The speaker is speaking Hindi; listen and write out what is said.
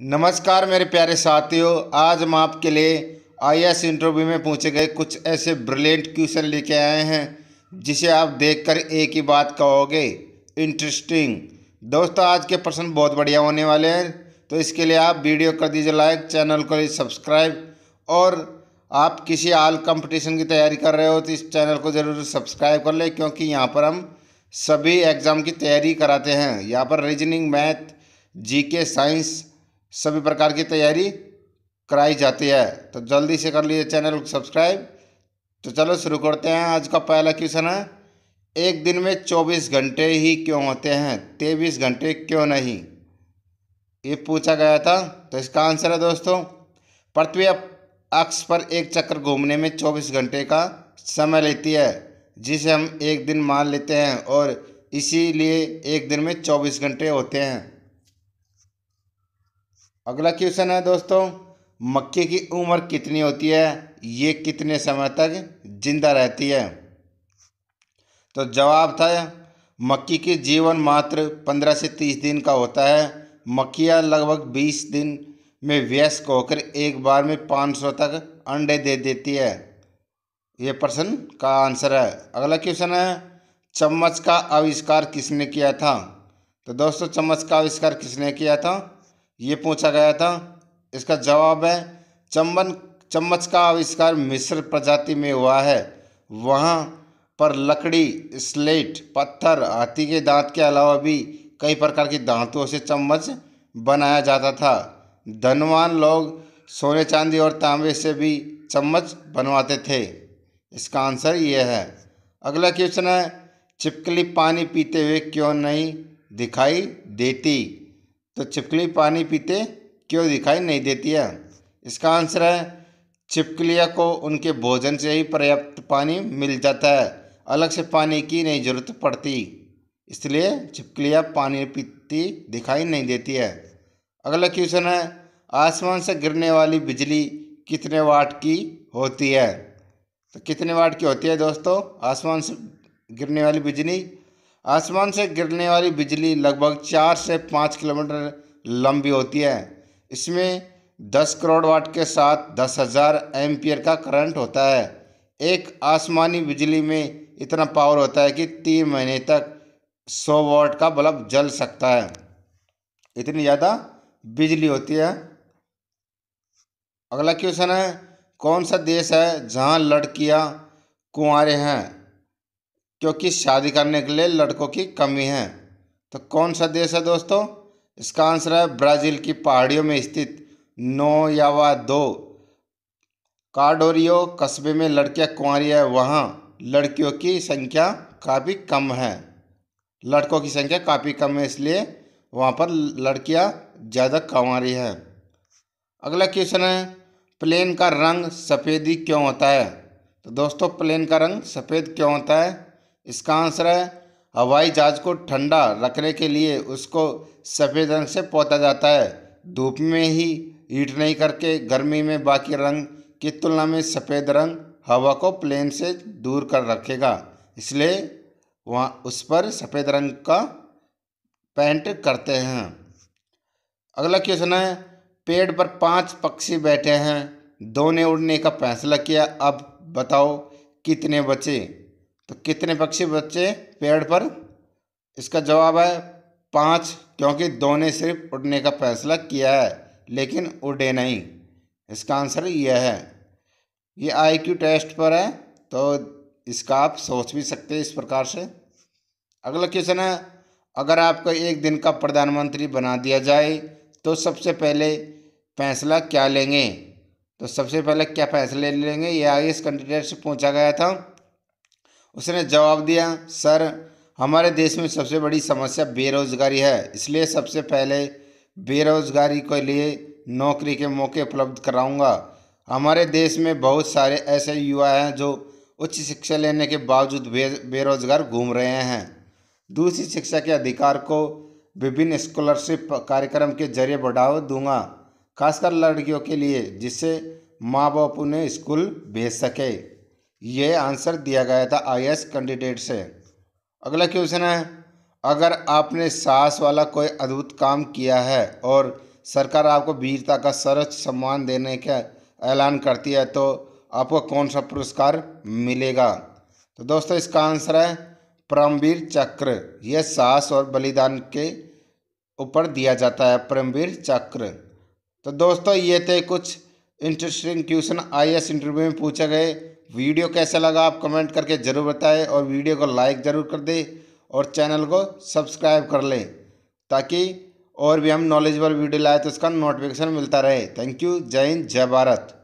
नमस्कार मेरे प्यारे साथियों आज हम आपके लिए आईएएस इंटरव्यू में पूछे गए कुछ ऐसे ब्रिलियंट क्वेश्चन लेके आए हैं जिसे आप देखकर एक ही बात कहोगे इंटरेस्टिंग दोस्तों आज के प्रश्न बहुत बढ़िया होने वाले हैं तो इसके लिए आप वीडियो कर दीजिए लाइक चैनल को सब्सक्राइब और आप किसी आल कंपटीशन की तैयारी कर रहे हो तो इस चैनल को ज़रूर सब्सक्राइब कर लें क्योंकि यहाँ पर हम सभी एग्ज़ाम की तैयारी कराते हैं यहाँ पर रीजनिंग मैथ जीके साइंस सभी प्रकार की तैयारी कराई जाती है तो जल्दी से कर लीजिए चैनल को सब्सक्राइब तो चलो शुरू करते हैं आज का पहला क्वेश्चन है एक दिन में चौबीस घंटे ही क्यों होते हैं तेईस घंटे क्यों नहीं ये पूछा गया था तो इसका आंसर है दोस्तों पृथ्वी अक्ष पर एक चक्कर घूमने में चौबीस घंटे का समय लेती है जिसे हम एक दिन मान लेते हैं और इसीलिए एक दिन में चौबीस घंटे होते हैं अगला क्वेश्चन है दोस्तों मक्के की उम्र कितनी होती है ये कितने समय तक जिंदा रहती है तो जवाब था मक्की की जीवन मात्र पंद्रह से तीस दिन का होता है मक्खियाँ लगभग बीस दिन में व्यस्क होकर एक बार में पाँच सौ तक अंडे दे देती है ये प्रश्न का आंसर है अगला क्वेश्चन है चम्मच का आविष्कार किसने किया था तो दोस्तों चम्मच का आविष्कार किसने किया था ये पूछा गया था इसका जवाब है चम्बन चम्मच का आविष्कार मिस्र प्रजाति में हुआ है वहाँ पर लकड़ी स्लेट पत्थर हाथी के दांत के अलावा भी कई प्रकार की दांतों से चम्मच बनाया जाता था धनवान लोग सोने चांदी और तांबे से भी चम्मच बनवाते थे इसका आंसर ये है अगला क्वेश्चन है चिपकली पानी पीते हुए क्यों नहीं दिखाई देती तो छिपकली पानी पीते क्यों दिखाई नहीं देती है इसका आंसर है छिपकलिया को उनके भोजन से ही पर्याप्त पानी मिल जाता है अलग से पानी की नहीं जरूरत पड़ती इसलिए छिपकलिया पानी पीती दिखाई नहीं देती है अगला क्वेश्चन है आसमान से गिरने वाली बिजली कितने वाट की होती है तो कितने वाट की होती है दोस्तों आसमान से गिरने वाली बिजली आसमान से गिरने वाली बिजली लगभग चार से पाँच किलोमीटर लंबी होती है इसमें दस करोड़ वाट के साथ दस हज़ार एम्पियर का करंट होता है एक आसमानी बिजली में इतना पावर होता है कि तीन महीने तक सौ वाट का बल्ब जल सकता है इतनी ज़्यादा बिजली होती है अगला क्वेश्चन है कौन सा देश है जहाँ लड़कियाँ कुंवारे हैं क्योंकि शादी करने के लिए लड़कों की कमी है तो कौन सा देश है दोस्तों इसका आंसर है ब्राज़ील की पहाड़ियों में स्थित व दो कार्डोरियो कस्बे में लड़कियां कुंवारी है वहाँ लड़कियों की संख्या काफ़ी कम है लड़कों की संख्या काफ़ी कम है इसलिए वहाँ पर लड़कियाँ ज़्यादा कुंवारी हैं अगला क्वेश्चन है प्लेन का रंग सफ़ेदी क्यों होता है तो दोस्तों प्लेन का रंग सफ़ेद क्यों होता है इसका आंसर है हवाई जहाज को ठंडा रखने के लिए उसको सफ़ेद रंग से पोता जाता है धूप में ही हीट नहीं करके गर्मी में बाकी रंग की तुलना में सफ़ेद रंग हवा को प्लेन से दूर कर रखेगा इसलिए वहाँ उस पर सफ़ेद रंग का पेंट करते हैं अगला क्वेश्चन है पेड़ पर पांच पक्षी बैठे हैं दो ने उड़ने का फैसला किया अब बताओ कितने बचे तो कितने पक्षी बच्चे पेड़ पर इसका जवाब है पाँच क्योंकि दो ने सिर्फ उड़ने का फैसला किया है लेकिन उड़े नहीं इसका आंसर यह है ये आईक्यू टेस्ट पर है तो इसका आप सोच भी सकते हैं इस प्रकार से अगला क्वेश्चन है अगर आपको एक दिन का प्रधानमंत्री बना दिया जाए तो सबसे पहले फैसला क्या लेंगे तो सबसे पहले क्या फैसले लेंगे ये आगे इस कैंडिडेट से पूछा गया था उसने जवाब दिया सर हमारे देश में सबसे बड़ी समस्या बेरोजगारी है इसलिए सबसे पहले बेरोजगारी के लिए नौकरी के मौके उपलब्ध कराऊंगा हमारे देश में बहुत सारे ऐसे युवा हैं जो उच्च शिक्षा लेने के बावजूद बेरोजगार घूम रहे हैं दूसरी शिक्षा के अधिकार को विभिन्न स्कॉलरशिप कार्यक्रम के जरिए बढ़ावा दूंगा खासकर लड़कियों के लिए जिससे माँ बाप उन्हें स्कूल भेज सके ये आंसर दिया गया था आई कैंडिडेट से अगला क्वेश्चन है अगर आपने सास वाला कोई अद्भुत काम किया है और सरकार आपको वीरता का सर्वोच्च सम्मान देने का ऐलान करती है तो आपको कौन सा पुरस्कार मिलेगा तो दोस्तों इसका आंसर है परमवीर चक्र यह सास और बलिदान के ऊपर दिया जाता है परमवीर चक्र तो दोस्तों ये थे कुछ इंटरेस्टिंग क्वेश्चन आईएएस इंटरव्यू में पूछा गए वीडियो कैसा लगा आप कमेंट करके ज़रूर बताएं और वीडियो को लाइक ज़रूर कर दें और चैनल को सब्सक्राइब कर लें ताकि और भी हम नॉलेजबल वीडियो लाए तो उसका नोटिफिकेशन मिलता रहे थैंक यू जय हिंद जय भारत